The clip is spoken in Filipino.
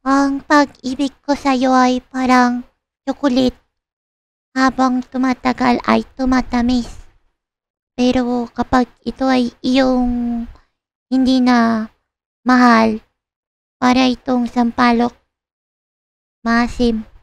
Ang pag-ibig ko sa'yo ay parang chocolate. Habang tumatagal ay tumatamis. Pero kapag ito ay iyong hindi na mahal, para itong sampalok, masim.